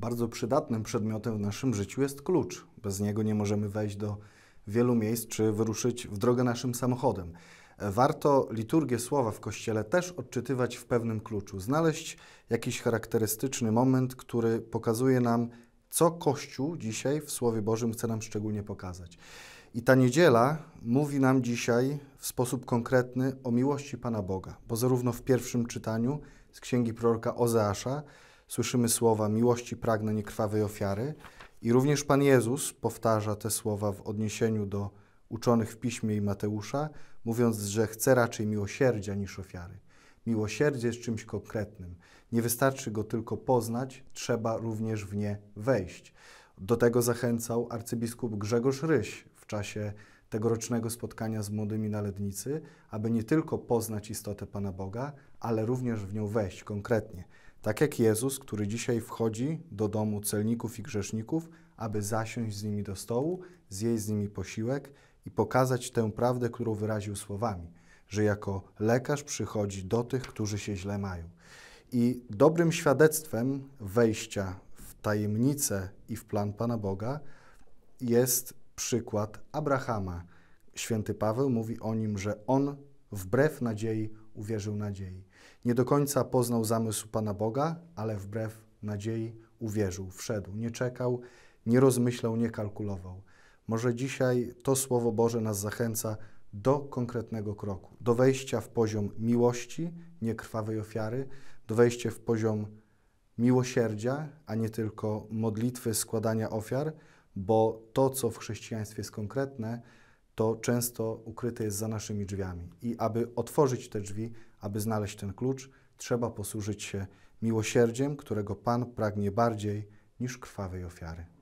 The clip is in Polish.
Bardzo przydatnym przedmiotem w naszym życiu jest klucz. Bez niego nie możemy wejść do wielu miejsc czy wyruszyć w drogę naszym samochodem. Warto liturgię słowa w kościele też odczytywać w pewnym kluczu, znaleźć jakiś charakterystyczny moment, który pokazuje nam, co Kościół dzisiaj w Słowie Bożym chce nam szczególnie pokazać. I ta niedziela mówi nam dzisiaj w sposób konkretny o miłości Pana Boga, bo zarówno w pierwszym czytaniu z księgi proroka Ozeasza, słyszymy słowa miłości pragnę niekrwawej ofiary i również Pan Jezus powtarza te słowa w odniesieniu do uczonych w Piśmie i Mateusza, mówiąc, że chce raczej miłosierdzia niż ofiary. Miłosierdzie jest czymś konkretnym. Nie wystarczy go tylko poznać, trzeba również w nie wejść. Do tego zachęcał arcybiskup Grzegorz Ryś w czasie tegorocznego spotkania z młodymi na Lednicy, aby nie tylko poznać istotę Pana Boga, ale również w nią wejść konkretnie. Tak jak Jezus, który dzisiaj wchodzi do domu celników i grzeszników, aby zasiąść z nimi do stołu, zjeść z nimi posiłek i pokazać tę prawdę, którą wyraził słowami, że jako lekarz przychodzi do tych, którzy się źle mają. I dobrym świadectwem wejścia w tajemnicę i w plan Pana Boga jest przykład Abrahama. Święty Paweł mówi o nim, że on wbrew nadziei uwierzył nadziei. Nie do końca poznał zamysł Pana Boga, ale wbrew nadziei uwierzył, wszedł, nie czekał, nie rozmyślał, nie kalkulował. Może dzisiaj to Słowo Boże nas zachęca do konkretnego kroku, do wejścia w poziom miłości, nie krwawej ofiary, do wejścia w poziom miłosierdzia, a nie tylko modlitwy, składania ofiar, bo to, co w chrześcijaństwie jest konkretne, to często ukryte jest za naszymi drzwiami. I aby otworzyć te drzwi, aby znaleźć ten klucz, trzeba posłużyć się miłosierdziem, którego Pan pragnie bardziej niż krwawej ofiary.